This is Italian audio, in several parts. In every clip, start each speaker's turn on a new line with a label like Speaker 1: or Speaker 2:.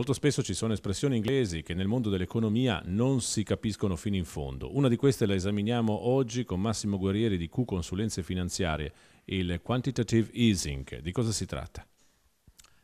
Speaker 1: Molto spesso ci sono espressioni inglesi che nel mondo dell'economia non si capiscono fino in fondo. Una di queste la esaminiamo oggi con Massimo Guerrieri di Q Consulenze Finanziarie, il quantitative easing. Di cosa si tratta?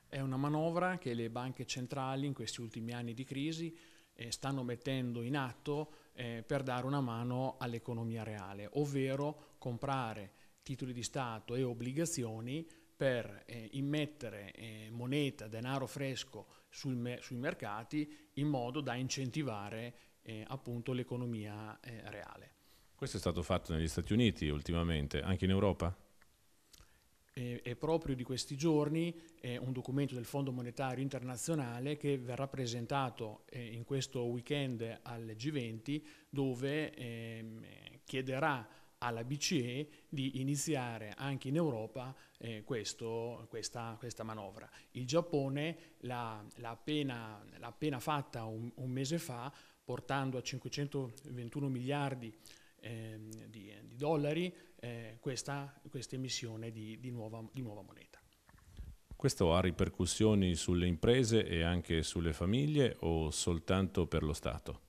Speaker 2: È una manovra che le banche centrali in questi ultimi anni di crisi eh, stanno mettendo in atto eh, per dare una mano all'economia reale, ovvero comprare titoli di Stato e obbligazioni per eh, immettere eh, moneta, denaro fresco me- sui mercati in modo da incentivare eh, appunto l'economia eh, reale.
Speaker 1: Questo è stato fatto negli Stati Uniti ultimamente, anche in Europa?
Speaker 2: è proprio di questi giorni è un documento del Fondo Monetario Internazionale che verrà presentato eh, in questo weekend al G20 dove ehm, chiederà alla BCE di iniziare anche in Europa eh, questo, questa, questa, manovra. Il Giappone l'ha, appena, appena, fatta un, un, mese fa portando a 521 miliardi eh, di, di, dollari eh, questa, questa, emissione di, di, nuova, di nuova moneta.
Speaker 1: Questo ha ripercussioni sulle imprese e anche sulle famiglie o soltanto per lo Stato?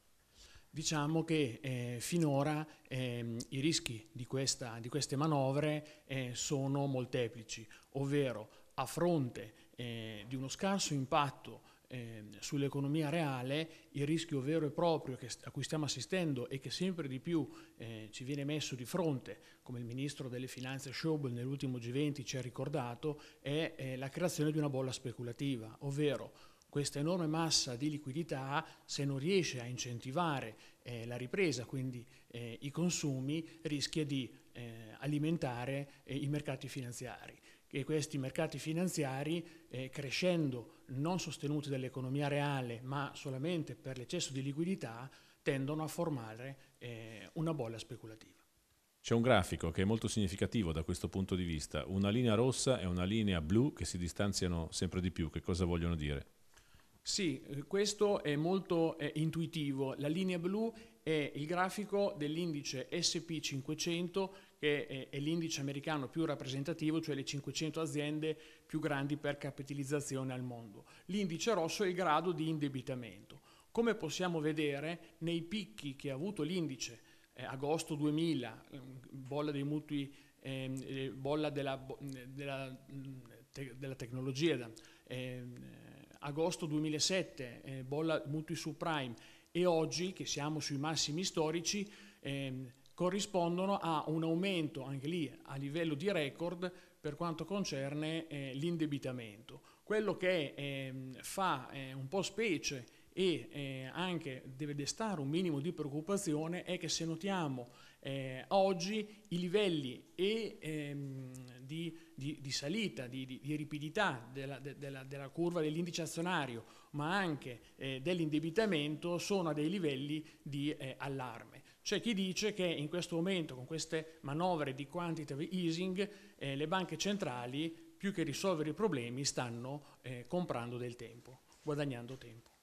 Speaker 2: diciamo che eh, finora eh, i rischi di, questa, di queste manovre eh, sono molteplici, ovvero a fronte eh, di uno scarso impatto ehm, sull'economia reale, il rischio vero e proprio a cui stiamo assistendo e che sempre di più eh, ci viene messo di fronte, come il ministro delle finanze Schauble nell'ultimo G20 ci ha ricordato, è eh, la creazione di una bolla speculativa, ovvero questa enorme massa di liquidità, se non riesce a incentivare eh, la ripresa, quindi eh, i consumi, rischia di eh, alimentare eh, i mercati finanziari. E questi mercati finanziari, eh, crescendo non sostenuti dall'economia reale, ma solamente per l'eccesso di liquidità, tendono a formare eh, una bolla speculativa.
Speaker 1: C'è un grafico che è molto significativo da questo punto di vista, una linea rossa e una linea blu che si distanziano sempre di più. Che cosa vogliono dire?
Speaker 2: Sì, eh, questo è molto eh, intuitivo. La linea blu è il grafico dell'indice SP500 che è, è l'indice americano più rappresentativo, cioè le 500 aziende più grandi per capitalizzazione al mondo. L'indice rosso è il grado di indebitamento. Come possiamo vedere, nei picchi che ha avuto l'indice, eh, agosto 2000, eh, bolla dei mutui, ehm, eh, bolla della, della, mm, della tecnologia, eh, agosto 2007, eh, bolla mutui subprime, e oggi, che siamo sui massimi storici, eh, corrispondono a un aumento, anche lì a livello di record, per quanto concerne eh, l'indebitamento. Quello che ehm, fa eh, un po' specie e eh, anche deve destare un minimo di preoccupazione è che se notiamo eh, oggi i livelli e, ehm, di, di, di, salita, di, di ripidità della, de, della, della, curva dell'indice azionario, ma anche eh, dell'indebitamento, sono a dei livelli di eh, allarme. C'è chi dice che in questo momento, con queste manovre di quantitative easing, eh, le banche centrali, più che risolvere i problemi, stanno eh, comprando del tempo, guadagnando tempo.